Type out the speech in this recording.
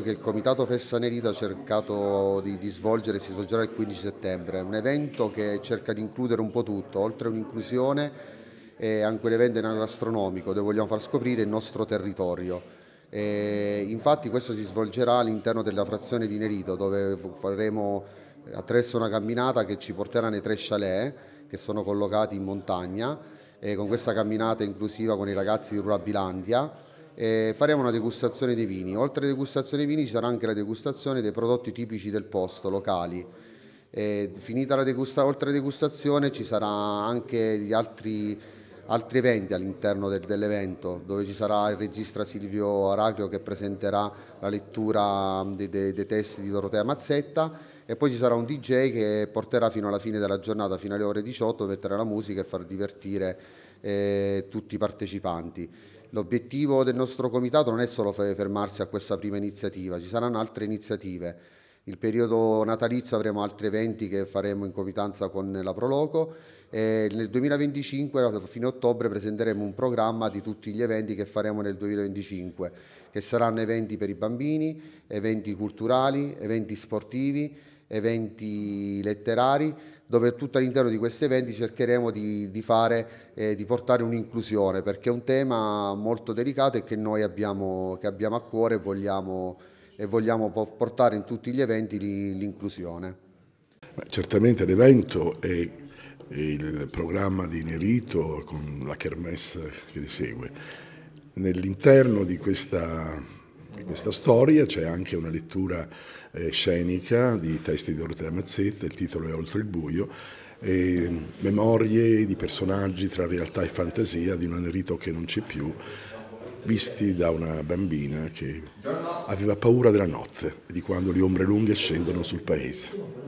che il Comitato Fessa Nerita ha cercato di, di svolgere si svolgerà il 15 settembre, è un evento che cerca di includere un po' tutto, oltre a un'inclusione è anche un evento gastronomico dove vogliamo far scoprire il nostro territorio. E infatti questo si svolgerà all'interno della frazione di Nerito dove faremo attraverso una camminata che ci porterà nei tre chalet che sono collocati in montagna e con questa camminata inclusiva con i ragazzi di Rurabilandia eh, faremo una degustazione dei vini. Oltre alla degustazione dei vini ci sarà anche la degustazione dei prodotti tipici del posto, locali. Eh, finita la degusta oltre alla degustazione ci sarà anche gli altri, altri eventi all'interno del, dell'evento dove ci sarà il regista Silvio Araclio che presenterà la lettura dei, dei, dei testi di Dorotea Mazzetta e poi ci sarà un DJ che porterà fino alla fine della giornata, fino alle ore 18, metterà la musica e far divertire eh, tutti i partecipanti. L'obiettivo del nostro comitato non è solo fermarsi a questa prima iniziativa, ci saranno altre iniziative il periodo natalizio avremo altri eventi che faremo in comitanza con la Proloco e nel 2025, a fine ottobre, presenteremo un programma di tutti gli eventi che faremo nel 2025, che saranno eventi per i bambini, eventi culturali, eventi sportivi, eventi letterari, dove tutto all'interno di questi eventi cercheremo di, di fare, eh, di portare un'inclusione, perché è un tema molto delicato e che noi abbiamo, che abbiamo a cuore e vogliamo e vogliamo portare in tutti gli eventi l'inclusione. Certamente l'evento è il programma di Nerito con la kermesse che ne segue. Nell'interno di questa, di questa storia c'è anche una lettura eh, scenica di testi di Dorotea Mazzetta, il titolo è Oltre il buio, e memorie di personaggi tra realtà e fantasia di un Nerito che non c'è più visti da una bambina che aveva paura della notte, di quando le ombre lunghe scendono sul paese.